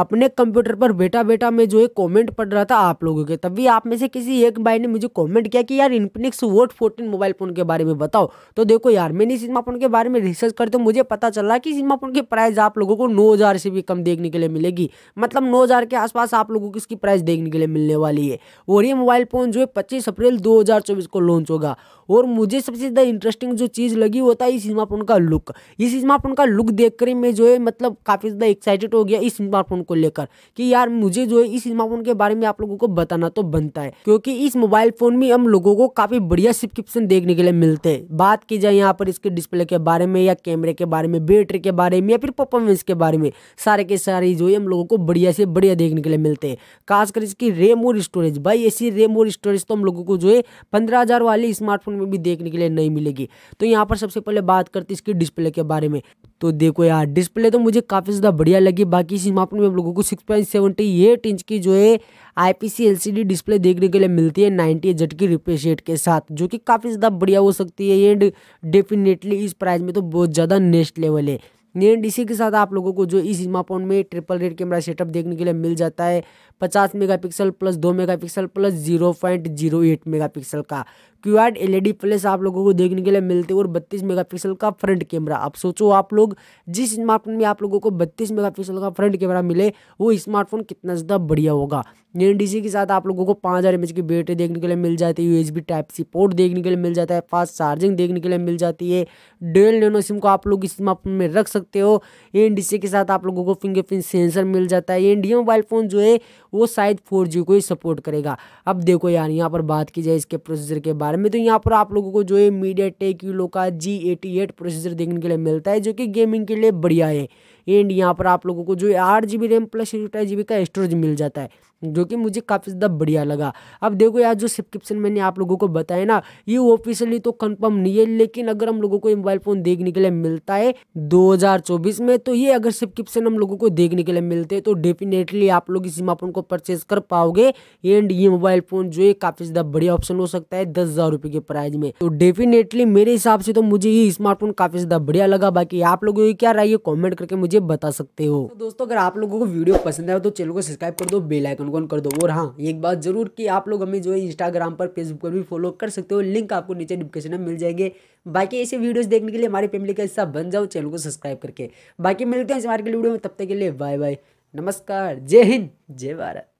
अपने कंप्यूटर पर बेटा बेटा में जो है कमेंट पढ़ रहा था आप लोगों के तभी आप में से किसी एक भाई ने मुझे कमेंट किया कि यार Infinix Hot fourteen mobile phone के बारे में बताओ तो देखो यार मैंने सिनेमा फ़ोन के बारे में रिसर्च करते तो मुझे पता चला कि सिनेमा फ़ोन की प्राइस आप लोगों को नौ हज़ार से भी कम देखने के लिए मिलेगी मतलब नौ हज़ार के आसपास आप लोगों को इसकी प्राइस देखने के लिए मिलने वाली है और ये मोबाइल फ़ोन जो है पच्चीस अप्रैल दो को लॉन्च होगा और मुझे सबसे ज़्यादा इंटरेस्टिंग जो चीज़ लगी होता है इस स्मार्टफोन का लुक इस स्मार्टफोन का लुक देख कर मैं जो है मतलब काफ़ी ज़्यादा एक्साइटेड हो गया इस स्मार्टफोन स्मार्टफोन को लेकर कि यार मुझे जो है इस स्मार्टफोन के बारे में आप लोगों को बताना तो बनता है क्योंकि इस मोबाइल फोन में हम लोगों को काफी बढ़िया सब्सक्रिप्शन देखने के लिए मिलते हैं बात की जाए यहाँ पर इसके डिस्प्ले के बारे में या कैमरे के बारे में बैटरी के बारे में या फिर परफॉर्मेंस के बारे में सारे के सारे जो है हम लोगों को बढ़िया से बढ़िया देखने के लिए मिलते हैं खासकर इसकी रेम और स्टोरेज भाई ऐसी रेम और स्टोरेज तो हम लोगों को जो है पंद्रह हजार वाली स्मार्टफोन में भी देखने के लिए नहीं मिलेगी तो यहाँ पर सबसे पहले बात करते इसकी डिस्प्ले के बारे में तो देखो यार डिस्प्ले तो मुझे काफ़ी ज़्यादा बढ़िया लगी बाकी इसी मापन में आप लोगों को six point seventy eight inch की जो है आईपीसी एलसीडी डिस्प्ले देखने के लिए मिलती है नाइन्टी एट की रिफ्रेश रेट के साथ जो कि काफ़ी ज़्यादा बढ़िया हो सकती है एंड डेफिनेटली इस प्राइस में तो बहुत ज़्यादा नेक्स्ट लेवल है एंड इसी के साथ आप लोगों को जो इस स्मार्टफोन में ट्रिपल रेड कैमरा सेटअप देखने के लिए मिल जाता है पचास मेगापिक्सल प्लस दो megapixel plus zero zero point eight megapixel का क्यू आर एल प्लस आप लोगों को देखने के लिए मिलते हैं और बत्तीस मेगापिक्सल का फ्रंट कैमरा आप सोचो आप लोग जिस स्मार्टफोन में आप लोगों को बत्तीस मेगापिक्सल का फ्रंट कैमरा मिले वो स्मार्टफोन कितना ज़्यादा बढ़िया होगा एन के साथ आप लोगों को पाँच हज़ार की बैटरी देखने के लिए मिल जाती है यू टाइप सी पोर्ट देखने के लिए मिल जाता है फास्ट चार्जिंग देखने के लिए मिल जाती है डेल नैनो सिम को आप लोग इस स्मार्टफोन में रख सकते हो एन के साथ आप लोगों को फिंगरप्रिंट सेंसर मिल जाता है एन मोबाइल फ़ोन जो है वो शायद फोर को ही सपोर्ट करेगा अब देखो यार यहाँ पर बात की जाए इसके प्रोसेसर के बारे बारे में तो यहाँ पर आप लोगों को जो है मीडिया टेक यूलो का जी एटी एट प्रोसेसर देखने के लिए मिलता है जो कि गेमिंग के लिए बढ़िया है एंड यहाँ पर आप लोगों को जो है आठ G B RAM plus G B का स्टोरेज मिल जाता है जो कि मुझे काफ़ी ज़्यादा बढ़िया लगा अब देखो यार जो सब्सक्रिप्शन मैंने आप लोगों को बताया ना ये ऑफिशियली तो कंफर्म नहीं है लेकिन अगर हम लोगों को ये मोबाइल फ़ोन देखने के लिए मिलता है 2024 में तो ये अगर सब्सक्रिप्शन हम लोगों को देखने के लिए मिलते हैं तो डेफिनेटली आप लोग इस स्मार्टफोन को परचेज कर पाओगे एंड ये मोबाइल फ़ोन जो है काफ़ी ज़्यादा बढ़िया ऑप्शन हो सकता है दस हज़ार के प्राइज में तो डेफिनेटली मेरे हिसाब से तो मुझे ये स्मार्टफोन काफ़ी ज़्यादा बढ़िया लगा बाकी आप लोगों की क्या राय है कॉमेंट करके मुझे बता सकते हो तो दोस्तों अगर आप लोगों को वीडियो पसंद आए तो चैनल को सब्सक्राइब कर दो बेलाइकन ऑन कर दो और हाँ एक बात ज़रूर कि आप लोग हमें जो है इंस्टाग्राम पर फेसबुक पर भी फॉलो कर सकते हो लिंक आपको नीचे डिस्क्रिप्शन में मिल जाएंगे बाकी ऐसे वीडियोस देखने के लिए हमारी फैमिली का हिस्सा बन जाओ चैनल को सब्सक्राइब करके बाकी मिलते हैं हमारे वीडियो में तब तक के लिए बाय बाय नमस्कार जय हिंद जय भारत